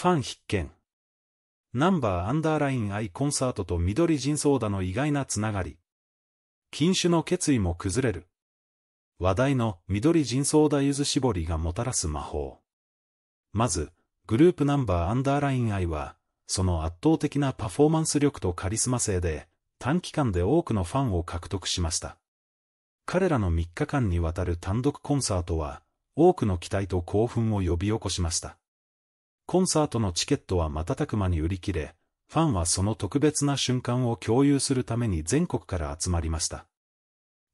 ファン必見。ナンバーアンダーラインアイコンサートと緑人ソーダの意外なつながり。禁酒の決意も崩れる。話題の緑人ソーダゆず絞りがもたらす魔法。まず、グループナンバーアンダーラインアイは、その圧倒的なパフォーマンス力とカリスマ性で、短期間で多くのファンを獲得しました。彼らの3日間にわたる単独コンサートは、多くの期待と興奮を呼び起こしました。コンサートのチケットは瞬く間に売り切れ、ファンはその特別な瞬間を共有するために全国から集まりました。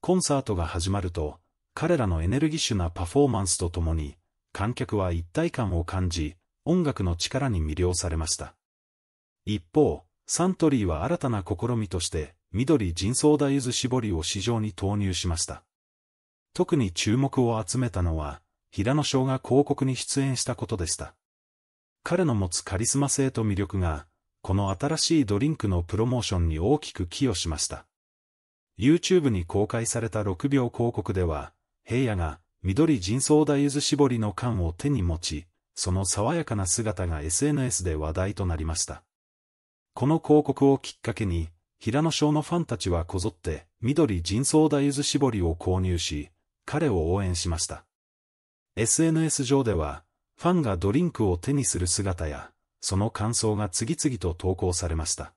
コンサートが始まると、彼らのエネルギッシュなパフォーマンスとともに、観客は一体感を感じ、音楽の力に魅了されました。一方、サントリーは新たな試みとして、緑人相大柚子絞りを市場に投入しました。特に注目を集めたのは、平野翔が広告に出演したことでした。彼の持つカリスマ性と魅力が、この新しいドリンクのプロモーションに大きく寄与しました。YouTube に公開された6秒広告では、平野が緑人相大ゆず絞りの缶を手に持ち、その爽やかな姿が SNS で話題となりました。この広告をきっかけに、平野翔のファンたちはこぞって、緑人相大ゆず絞りを購入し、彼を応援しました。SNS 上では、ファンがドリンクを手にする姿や、その感想が次々と投稿されました。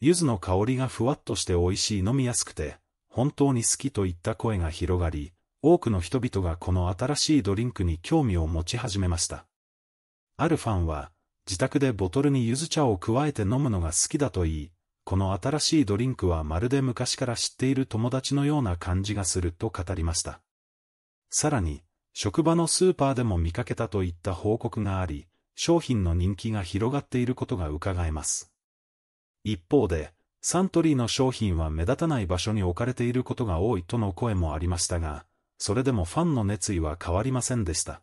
柚子の香りがふわっとして美味しい飲みやすくて、本当に好きといった声が広がり、多くの人々がこの新しいドリンクに興味を持ち始めました。あるファンは、自宅でボトルに柚子茶を加えて飲むのが好きだと言い、この新しいドリンクはまるで昔から知っている友達のような感じがすると語りました。さらに、職場のスーパーでも見かけたといった報告があり、商品の人気が広がっていることが伺えます。一方で、サントリーの商品は目立たない場所に置かれていることが多いとの声もありましたが、それでもファンの熱意は変わりませんでした。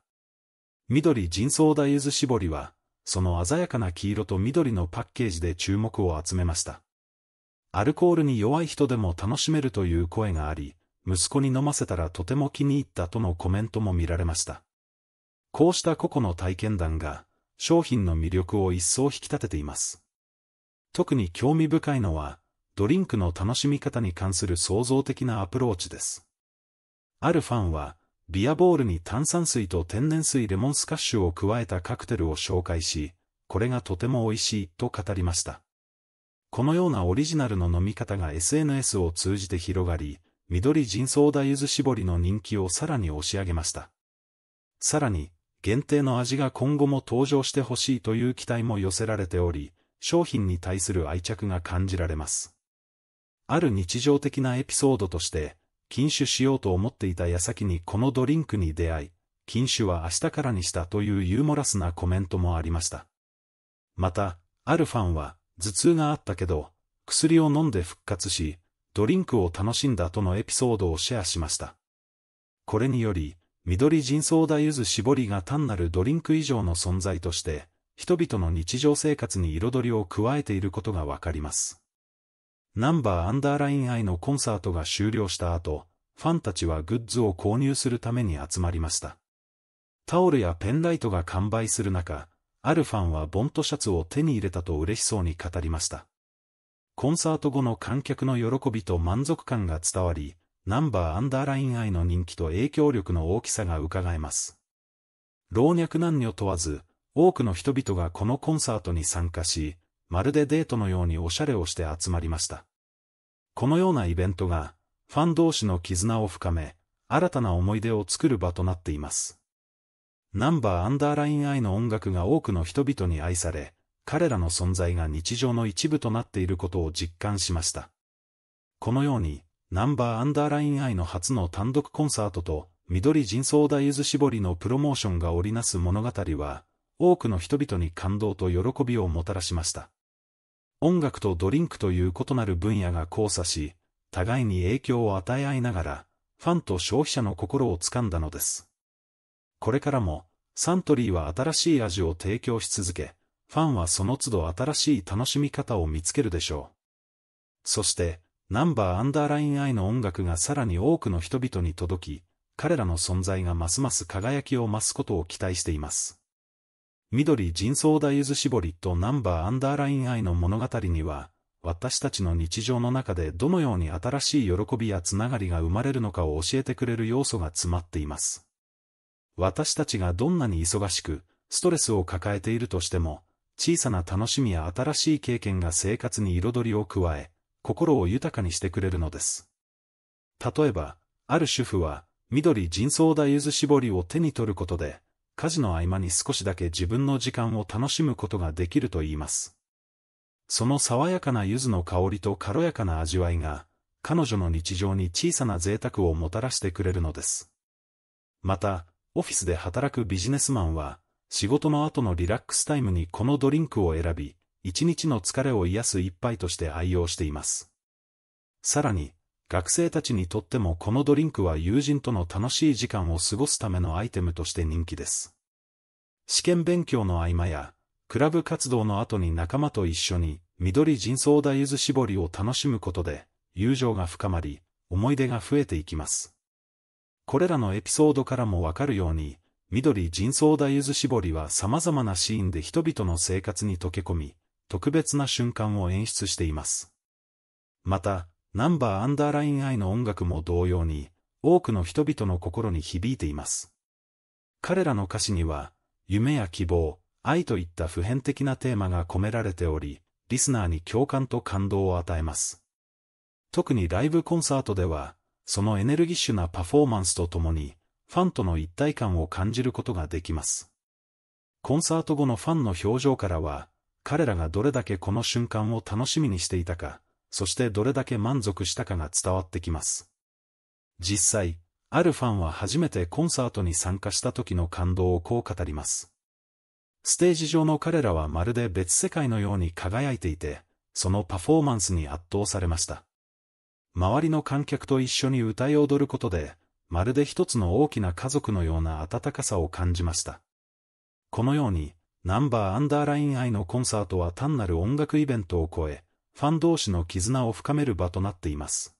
緑人相大豆絞りは、その鮮やかな黄色と緑のパッケージで注目を集めました。アルコールに弱い人でも楽しめるという声があり、息子に飲ませたらとても気に入ったとのコメントも見られました。こうした個々の体験談が、商品の魅力を一層引き立てています。特に興味深いのは、ドリンクの楽しみ方に関する創造的なアプローチです。あるファンは、ビアボールに炭酸水と天然水レモンスカッシュを加えたカクテルを紹介し、これがとても美味しいと語りました。このようなオリジナルの飲み方が SNS を通じて広がり、緑人相田ゆず絞りの人気をさらに押し上げました。さらに、限定の味が今後も登場してほしいという期待も寄せられており、商品に対する愛着が感じられます。ある日常的なエピソードとして、禁酒しようと思っていた矢先にこのドリンクに出会い、禁酒は明日からにしたというユーモラスなコメントもありました。また、あるファンは、頭痛があったけど、薬を飲んで復活し、ドリンクを楽しんだとのエピソードをシェアしました。これにより、緑人相だゆず絞りが単なるドリンク以上の存在として、人々の日常生活に彩りを加えていることがわかります。ナンバーアンダーライン愛のコンサートが終了した後、ファンたちはグッズを購入するために集まりました。タオルやペンライトが完売する中、あるファンはボントシャツを手に入れたと嬉しそうに語りました。コンサート後の観客の喜びと満足感が伝わり、ナンバーアンダーライン愛の人気と影響力の大きさが伺えます。老若男女問わず、多くの人々がこのコンサートに参加し、まるでデートのようにおしゃれをして集まりました。このようなイベントが、ファン同士の絆を深め、新たな思い出を作る場となっています。ナンバーアンダーライン愛の音楽が多くの人々に愛され、彼らの存在が日常の一部となっていることを実感しました。このように、ナンバーアンダーラインイの初の単独コンサートと、緑人相大ゆず絞りのプロモーションが織りなす物語は、多くの人々に感動と喜びをもたらしました。音楽とドリンクという異なる分野が交差し、互いに影響を与え合いながら、ファンと消費者の心をつかんだのです。これからも、サントリーは新しい味を提供し続け、ファンはその都度新しい楽しみ方を見つけるでしょう。そして、ナンバーアンダーラインイの音楽がさらに多くの人々に届き、彼らの存在がますます輝きを増すことを期待しています。緑人相田ゆず絞りとナンバーアンダーラインイの物語には、私たちの日常の中でどのように新しい喜びやつながりが生まれるのかを教えてくれる要素が詰まっています。私たちがどんなに忙しく、ストレスを抱えているとしても、小さな楽しみや新しい経験が生活に彩りを加え、心を豊かにしてくれるのです。例えば、ある主婦は、緑人相大ゆず絞りを手に取ることで、家事の合間に少しだけ自分の時間を楽しむことができると言います。その爽やかな柚子の香りと軽やかな味わいが、彼女の日常に小さな贅沢をもたらしてくれるのです。また、オフィスで働くビジネスマンは、仕事の後のリラックスタイムにこのドリンクを選び、一日の疲れを癒す一杯として愛用しています。さらに、学生たちにとってもこのドリンクは友人との楽しい時間を過ごすためのアイテムとして人気です。試験勉強の合間や、クラブ活動の後に仲間と一緒に緑人相大柚子絞りを楽しむことで、友情が深まり、思い出が増えていきます。これらのエピソードからもわかるように、緑人相大ゆず絞りは様々なシーンで人々の生活に溶け込み、特別な瞬間を演出しています。また、ナンバーアンダーライン愛の音楽も同様に、多くの人々の心に響いています。彼らの歌詞には、夢や希望、愛といった普遍的なテーマが込められており、リスナーに共感と感動を与えます。特にライブコンサートでは、そのエネルギッシュなパフォーマンスとともに、ファンとの一体感を感じることができます。コンサート後のファンの表情からは、彼らがどれだけこの瞬間を楽しみにしていたか、そしてどれだけ満足したかが伝わってきます。実際、あるファンは初めてコンサートに参加した時の感動をこう語ります。ステージ上の彼らはまるで別世界のように輝いていて、そのパフォーマンスに圧倒されました。周りの観客と一緒に歌い踊ることで、まるで一つの大きな家族のような温かさを感じました。このように、ナンバーアンダーライン愛のコンサートは単なる音楽イベントを超え、ファン同士の絆を深める場となっています。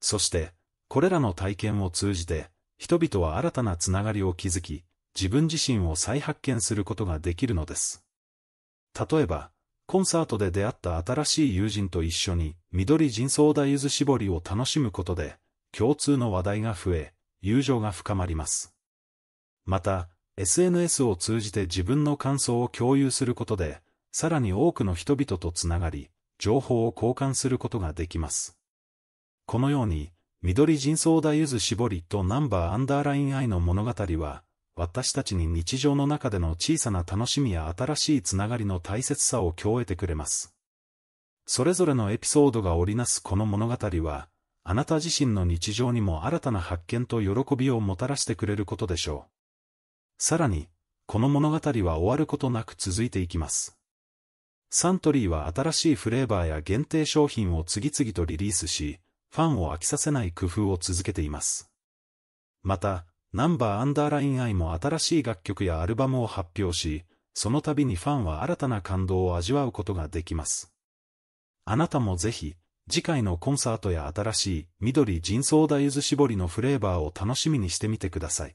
そして、これらの体験を通じて、人々は新たなつながりを築き、自分自身を再発見することができるのです。例えば、コンサートで出会った新しい友人と一緒に緑人相田ゆず絞りを楽しむことで、共通の話題が増え、友情が深まります。また、SNS を通じて自分の感想を共有することで、さらに多くの人々とつながり、情報を交換することができます。このように、緑人相だゆず絞りとナンバーアンダーライン愛の物語は、私たちに日常の中での小さな楽しみや新しいつながりの大切さを共えてくれます。それぞれのエピソードが織りなすこの物語は、あなた自身の日常にも新たな発見と喜びをもたらしてくれることでしょう。さらに、この物語は終わることなく続いていきます。サントリーは新しいフレーバーや限定商品を次々とリリースし、ファンを飽きさせない工夫を続けています。また、ナンバーアンダーラインイも新しい楽曲やアルバムを発表し、その度にファンは新たな感動を味わうことができます。あなたもぜひ、次回のコンサートや新しい緑人相だゆず絞りのフレーバーを楽しみにしてみてください。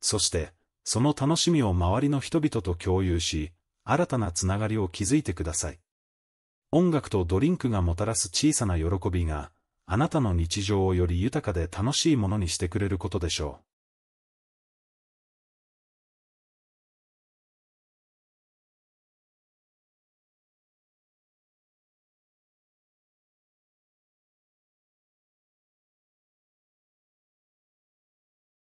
そして、その楽しみを周りの人々と共有し、新たなつながりを築いてください。音楽とドリンクがもたらす小さな喜びが、あなたの日常をより豊かで楽しいものにしてくれることでしょう。